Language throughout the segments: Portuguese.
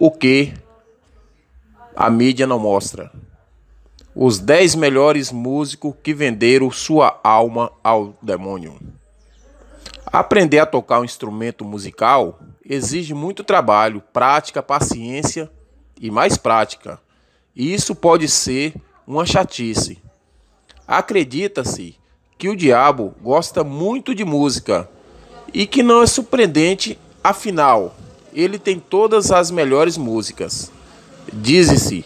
o que a mídia não mostra. Os 10 melhores músicos que venderam sua alma ao demônio. Aprender a tocar um instrumento musical exige muito trabalho, prática, paciência e mais prática. E isso pode ser uma chatice. Acredita-se que o diabo gosta muito de música e que não é surpreendente, afinal, ele tem todas as melhores músicas. Diz-se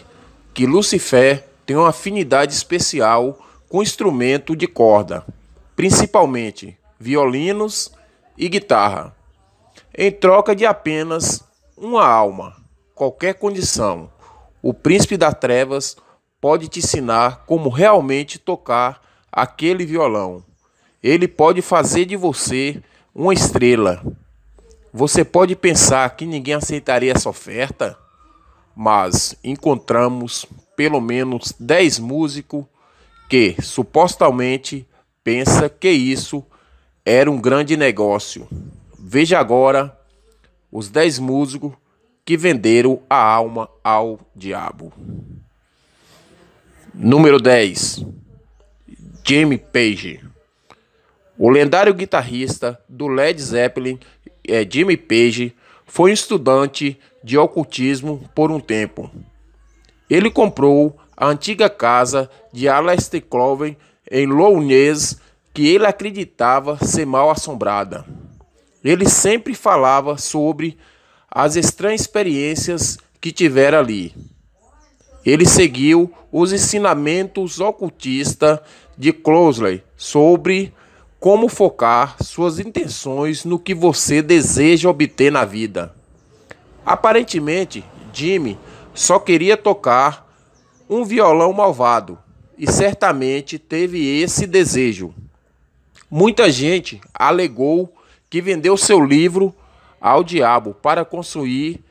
que Lucifer tem uma afinidade especial com instrumento de corda, principalmente violinos e guitarra, em troca de apenas uma alma, qualquer condição. O príncipe das trevas pode te ensinar como realmente tocar aquele violão. Ele pode fazer de você uma estrela você pode pensar que ninguém aceitaria essa oferta, mas encontramos pelo menos 10 músicos que supostamente pensa que isso era um grande negócio. Veja agora os 10 músicos que venderam a alma ao diabo. Número 10. Jamie Page. O lendário guitarrista do Led Zeppelin é, Jimmy Page foi estudante de ocultismo por um tempo. Ele comprou a antiga casa de Alastair Cloven em Lowndes, que ele acreditava ser mal assombrada. Ele sempre falava sobre as estranhas experiências que tivera ali. Ele seguiu os ensinamentos ocultistas de Closley sobre como focar suas intenções no que você deseja obter na vida. Aparentemente, Jimmy só queria tocar um violão malvado e certamente teve esse desejo. Muita gente alegou que vendeu seu livro ao diabo para construir,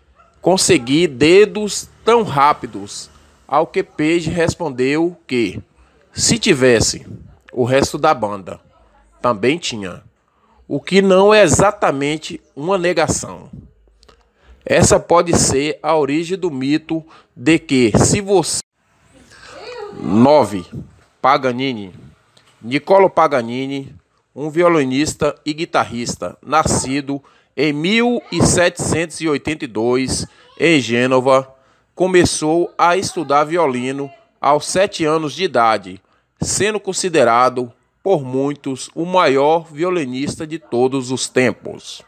conseguir dedos tão rápidos, ao que Page respondeu que, se tivesse, o resto da banda também tinha, o que não é exatamente uma negação. Essa pode ser a origem do mito de que se você 9. Paganini Niccolo Paganini, um violinista e guitarrista, nascido em 1782 em Gênova, começou a estudar violino aos sete anos de idade, sendo considerado por muitos, o maior violinista de todos os tempos.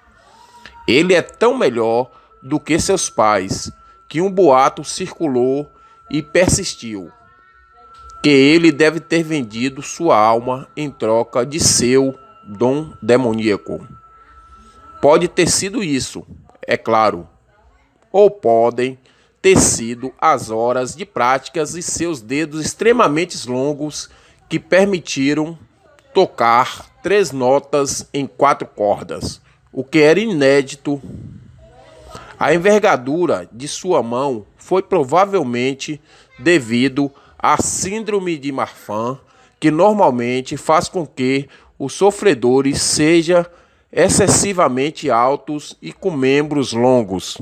Ele é tão melhor do que seus pais que um boato circulou e persistiu que ele deve ter vendido sua alma em troca de seu dom demoníaco. Pode ter sido isso, é claro, ou podem ter sido as horas de práticas e seus dedos extremamente longos que permitiram tocar três notas em quatro cordas, o que era inédito. A envergadura de sua mão foi provavelmente devido à síndrome de Marfan, que normalmente faz com que os sofredores sejam excessivamente altos e com membros longos.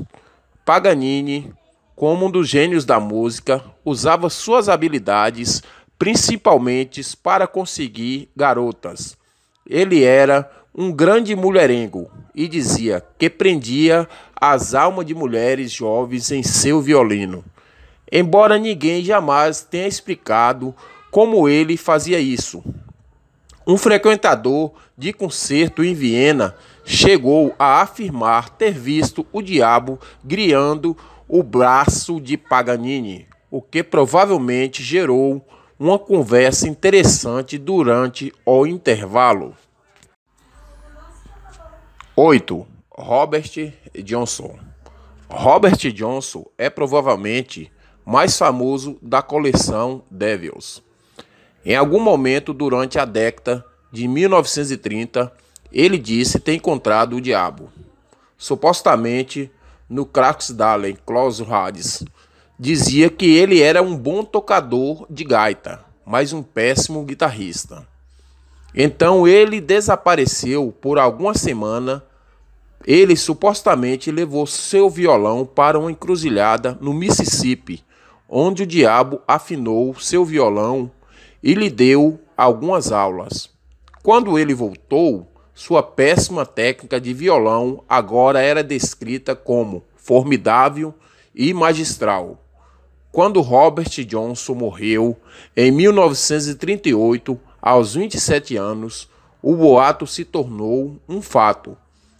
Paganini, como um dos gênios da música, usava suas habilidades principalmente para conseguir garotas. Ele era um grande mulherengo e dizia que prendia as almas de mulheres jovens em seu violino. Embora ninguém jamais tenha explicado como ele fazia isso. Um frequentador de concerto em Viena chegou a afirmar ter visto o diabo griando o braço de Paganini, o que provavelmente gerou uma conversa interessante durante o intervalo. 8. Robert Johnson Robert Johnson é provavelmente mais famoso da coleção Devils. Em algum momento durante a década de 1930, ele disse ter encontrado o diabo, supostamente no Kraxdalen Klaus Hades, dizia que ele era um bom tocador de gaita, mas um péssimo guitarrista. Então ele desapareceu por alguma semana. Ele supostamente levou seu violão para uma encruzilhada no Mississippi, onde o diabo afinou seu violão e lhe deu algumas aulas. Quando ele voltou, sua péssima técnica de violão agora era descrita como formidável e magistral. Quando Robert Johnson morreu em 1938, aos 27 anos, o boato se tornou um fato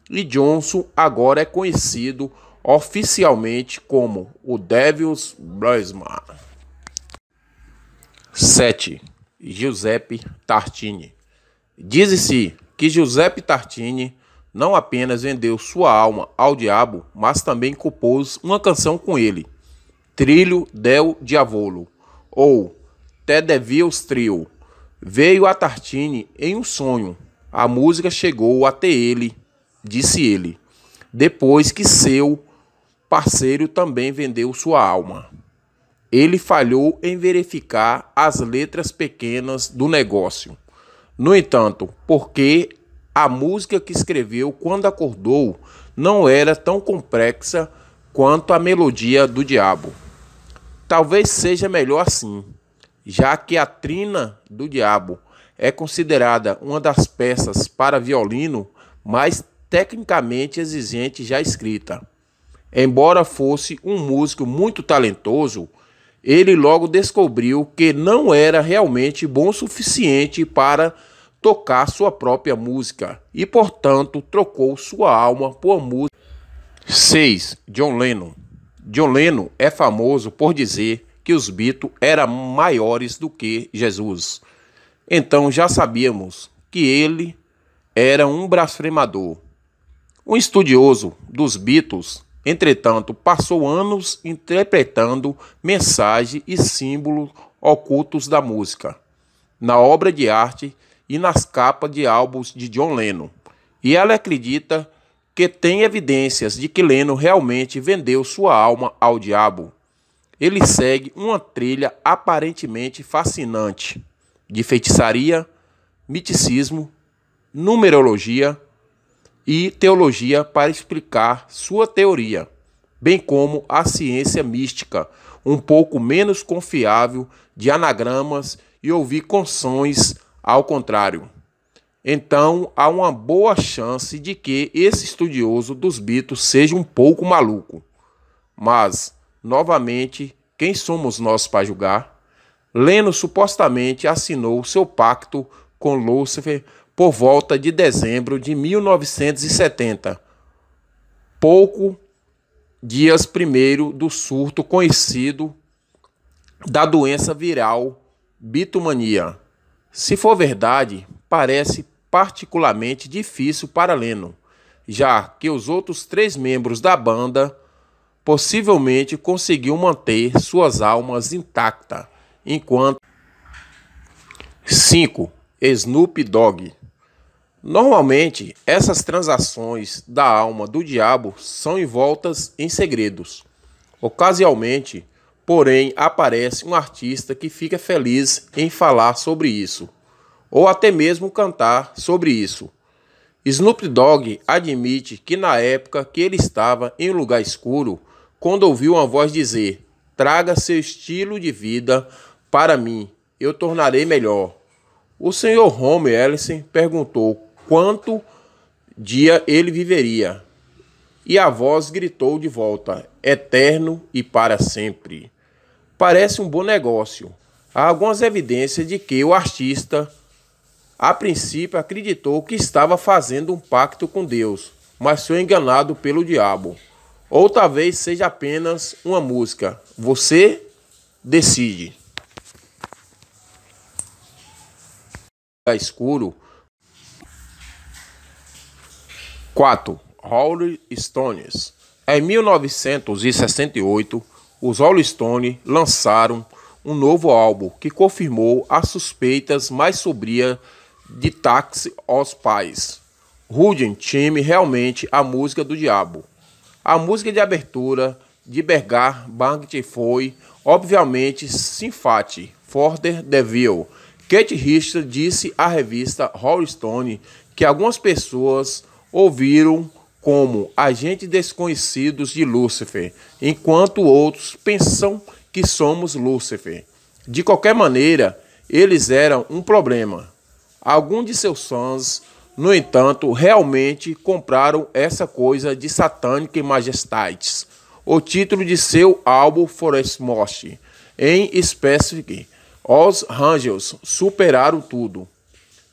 e Johnson agora é conhecido oficialmente como o Devil's Blasman. 7. Giuseppe Tartini Diz-se que Giuseppe Tartini não apenas vendeu sua alma ao diabo, mas também compôs uma canção com ele. Trilho del Diavolo, ou Te Devios Trio. Veio a Tartini em um sonho. A música chegou até ele, disse ele, depois que seu parceiro também vendeu sua alma. Ele falhou em verificar as letras pequenas do negócio. No entanto, porque a música que escreveu quando acordou não era tão complexa quanto a melodia do diabo. Talvez seja melhor assim, já que a Trina do Diabo é considerada uma das peças para violino mais tecnicamente exigente já escrita. Embora fosse um músico muito talentoso, ele logo descobriu que não era realmente bom o suficiente para tocar sua própria música e, portanto, trocou sua alma por música. 6. John Lennon John Leno é famoso por dizer que os Beatles eram maiores do que Jesus. Então já sabíamos que ele era um blasfemador. Um estudioso dos Beatles, entretanto, passou anos interpretando mensagem e símbolos ocultos da música, na obra de arte e nas capas de álbuns de John Lennon. E ela acredita que tem evidências de que Leno realmente vendeu sua alma ao diabo. Ele segue uma trilha aparentemente fascinante de feitiçaria, miticismo, numerologia e teologia para explicar sua teoria, bem como a ciência mística, um pouco menos confiável de anagramas e ouvir consões ao contrário então há uma boa chance de que esse estudioso dos Beatles seja um pouco maluco. Mas, novamente, quem somos nós para julgar? Leno supostamente assinou seu pacto com Lúcifer por volta de dezembro de 1970, pouco dias primeiro do surto conhecido da doença viral bitomania. Se for verdade, parece particularmente difícil para Lennon, já que os outros três membros da banda possivelmente conseguiu manter suas almas intactas, enquanto 5. Snoop Dogg Normalmente, essas transações da alma do diabo são envoltas em segredos. Ocasionalmente, porém, aparece um artista que fica feliz em falar sobre isso ou até mesmo cantar sobre isso. Snoop Dogg admite que na época que ele estava em um lugar escuro, quando ouviu uma voz dizer: Traga seu estilo de vida para mim, eu tornarei melhor. O senhor Home Ellison perguntou quanto dia ele viveria. E a voz gritou de volta: Eterno e para sempre. Parece um bom negócio. Há algumas evidências de que o artista a princípio acreditou que estava fazendo um pacto com Deus, mas foi enganado pelo diabo. Ou talvez seja apenas uma música. Você decide. Tá escuro. 4. Rolling Stones. Em 1968, os Rolling Stones lançaram um novo álbum que confirmou as suspeitas mais sobrias de táxi aos pais. Rudin time realmente a música do diabo. A música de abertura de Bergar Bangt foi, obviamente, Sinfati, Forder Devil, Kate Richter disse à revista Rolling Stone que algumas pessoas ouviram como agentes desconhecidos de Lúcifer, enquanto outros pensam que somos Lúcifer. De qualquer maneira, eles eram um problema. Alguns de seus sons, no entanto, realmente compraram essa coisa de satânica e Majestades, O título de seu álbum Forest Mosh, em específico, Os Angels superaram tudo.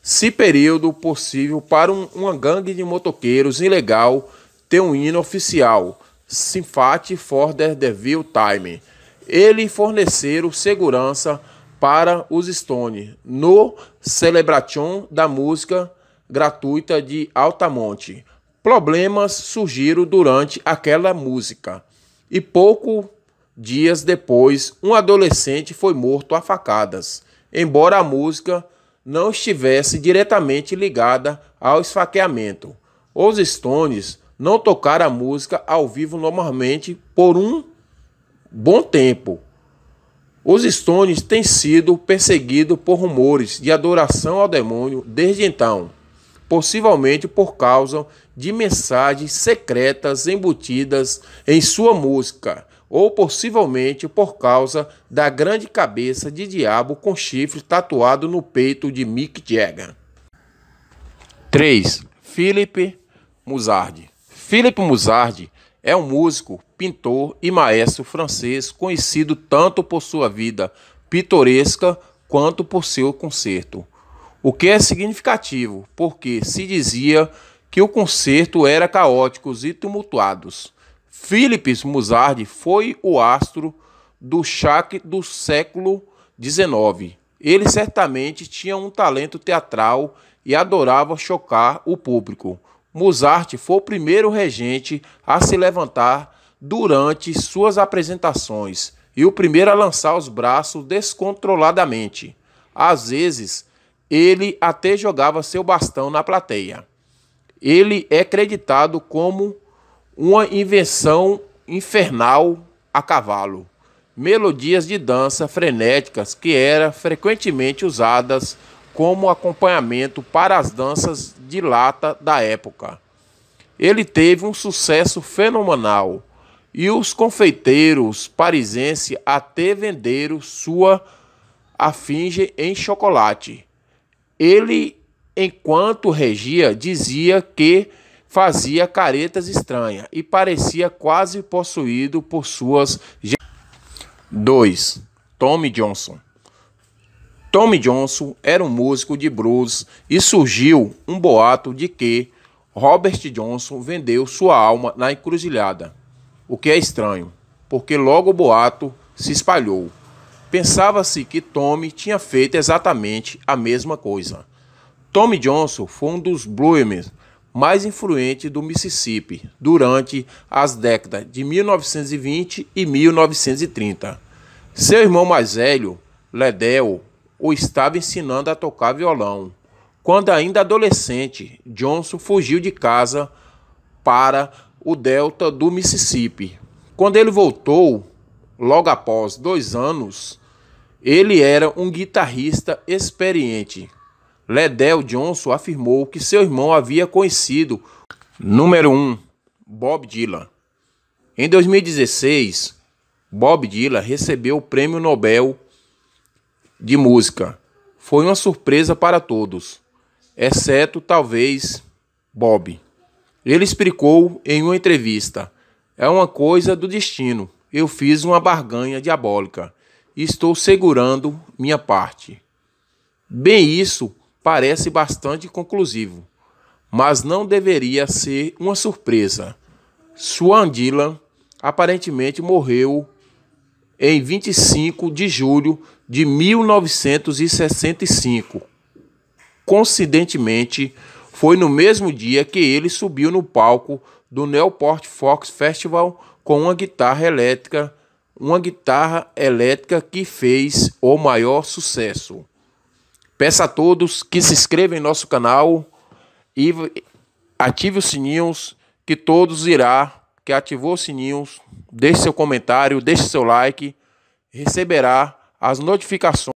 Se período possível para um, uma gangue de motoqueiros ilegal ter um hino oficial, Symphony for the Devil Time. Ele forneceram segurança para os Stone no Celebration da música gratuita de Altamonte. Problemas surgiram durante aquela música e pouco dias depois um adolescente foi morto a facadas, embora a música não estivesse diretamente ligada ao esfaqueamento. Os Stones não tocaram a música ao vivo normalmente por um bom tempo, os Stones têm sido perseguidos por rumores de adoração ao demônio desde então, possivelmente por causa de mensagens secretas embutidas em sua música, ou possivelmente por causa da grande cabeça de diabo com chifre tatuado no peito de Mick Jagger. 3. Philip Muzard. Philip Muzard é um músico, pintor e maestro francês conhecido tanto por sua vida pitoresca quanto por seu concerto. O que é significativo, porque se dizia que o concerto era caótico e tumultuados. Philips Musard foi o astro do chaque do século XIX. Ele certamente tinha um talento teatral e adorava chocar o público. Mozart foi o primeiro regente a se levantar durante suas apresentações e o primeiro a lançar os braços descontroladamente. Às vezes, ele até jogava seu bastão na plateia. Ele é creditado como uma invenção infernal a cavalo, melodias de dança frenéticas que eram frequentemente usadas como acompanhamento para as danças de lata da época. Ele teve um sucesso fenomenal e os confeiteiros parisenses até venderam sua afinge em chocolate. Ele, enquanto regia, dizia que fazia caretas estranhas e parecia quase possuído por suas. 2. Tommy Johnson Tommy Johnson era um músico de blues e surgiu um boato de que Robert Johnson vendeu sua alma na encruzilhada, o que é estranho, porque logo o boato se espalhou. Pensava-se que Tommy tinha feito exatamente a mesma coisa. Tommy Johnson foi um dos bluesmen mais influentes do Mississippi durante as décadas de 1920 e 1930. Seu irmão mais velho, Ledell, o estava ensinando a tocar violão. Quando ainda adolescente, Johnson fugiu de casa para o delta do Mississippi. Quando ele voltou, logo após dois anos, ele era um guitarrista experiente. Ledel Johnson afirmou que seu irmão havia conhecido número 1, um, Bob Dylan. Em 2016, Bob Dylan recebeu o Prêmio Nobel de música. Foi uma surpresa para todos, exceto talvez Bob. Ele explicou em uma entrevista: É uma coisa do destino. Eu fiz uma barganha diabólica. Estou segurando minha parte. Bem, isso parece bastante conclusivo, mas não deveria ser uma surpresa. Swan Dylan aparentemente morreu em 25 de julho de 1965. Coincidentemente, foi no mesmo dia que ele subiu no palco do Newport Fox Festival com uma guitarra elétrica, uma guitarra elétrica que fez o maior sucesso. Peço a todos que se inscrevam em nosso canal e ative os sininhos que todos irá que ativou os sininhos, deixe seu comentário, deixe seu like, receberá as notificações